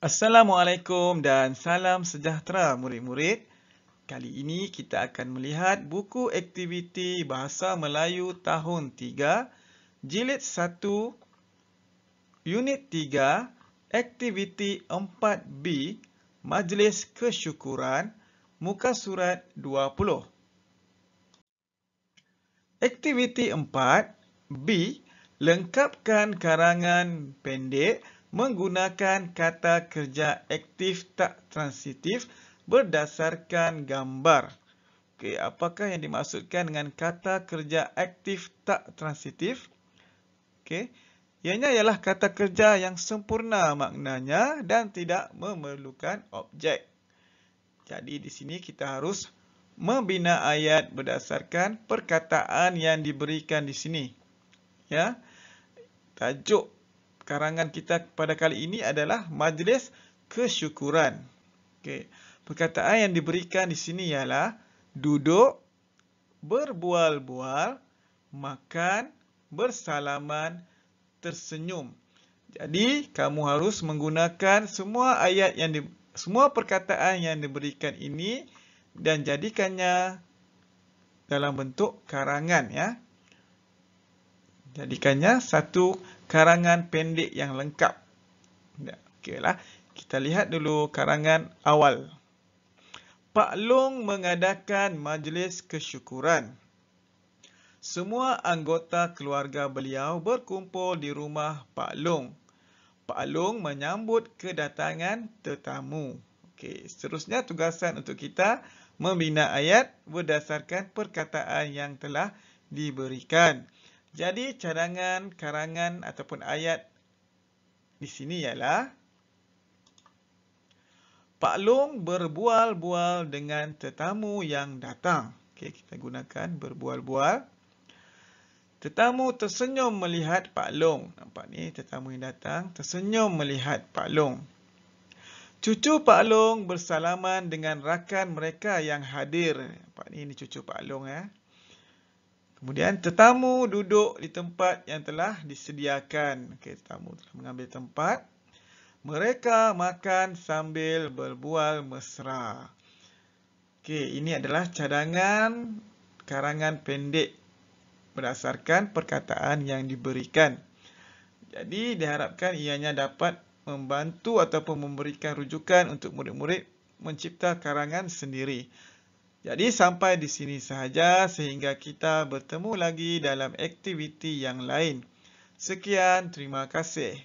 Assalamualaikum dan salam sejahtera murid-murid. Kali ini kita akan melihat buku aktiviti Bahasa Melayu tahun 3, jilid 1, unit 3, aktiviti 4B, Majlis Kesyukuran, muka surat 20. Aktiviti 4B, lengkapkan karangan pendek menggunakan kata kerja aktif tak transitif berdasarkan gambar. Okey, apakah yang dimaksudkan dengan kata kerja aktif tak transitif? Okey, ianya ialah kata kerja yang sempurna maknanya dan tidak memerlukan objek. Jadi di sini kita harus membina ayat berdasarkan perkataan yang diberikan di sini. Ya. Tajuk karangan kita pada kali ini adalah majlis kesyukuran. Okey. Perkataan yang diberikan di sini ialah duduk, berbual-bual, makan, bersalaman, tersenyum. Jadi, kamu harus menggunakan semua ayat yang di, semua perkataan yang diberikan ini dan jadikannya dalam bentuk karangan ya jadikannya satu karangan pendek yang lengkap. Ya, okeylah, kita lihat dulu karangan awal. Pak Long mengadakan majlis kesyukuran. Semua anggota keluarga beliau berkumpul di rumah Pak Long. Pak Long menyambut kedatangan tetamu. Okey, seterusnya tugasan untuk kita membina ayat berdasarkan perkataan yang telah diberikan. Jadi cadangan karangan ataupun ayat di sini ialah Pak Long berbual-bual dengan tetamu yang datang. Okey, kita gunakan berbual-bual. Tetamu tersenyum melihat Pak Long. Nampak ni tetamu yang datang tersenyum melihat Pak Long. Cucu Pak Long bersalaman dengan rakan mereka yang hadir. Nampak ni ni cucu Pak Long eh. Ya. Kemudian tetamu duduk di tempat yang telah disediakan. Okey, tetamu telah mengambil tempat. Mereka makan sambil berbual mesra. Okay, ini adalah cadangan karangan pendek berdasarkan perkataan yang diberikan. Jadi diharapkan ianya dapat membantu ataupun memberikan rujukan untuk murid-murid mencipta karangan sendiri. Jadi sampai di sini sahaja sehingga kita bertemu lagi dalam aktiviti yang lain. Sekian, terima kasih.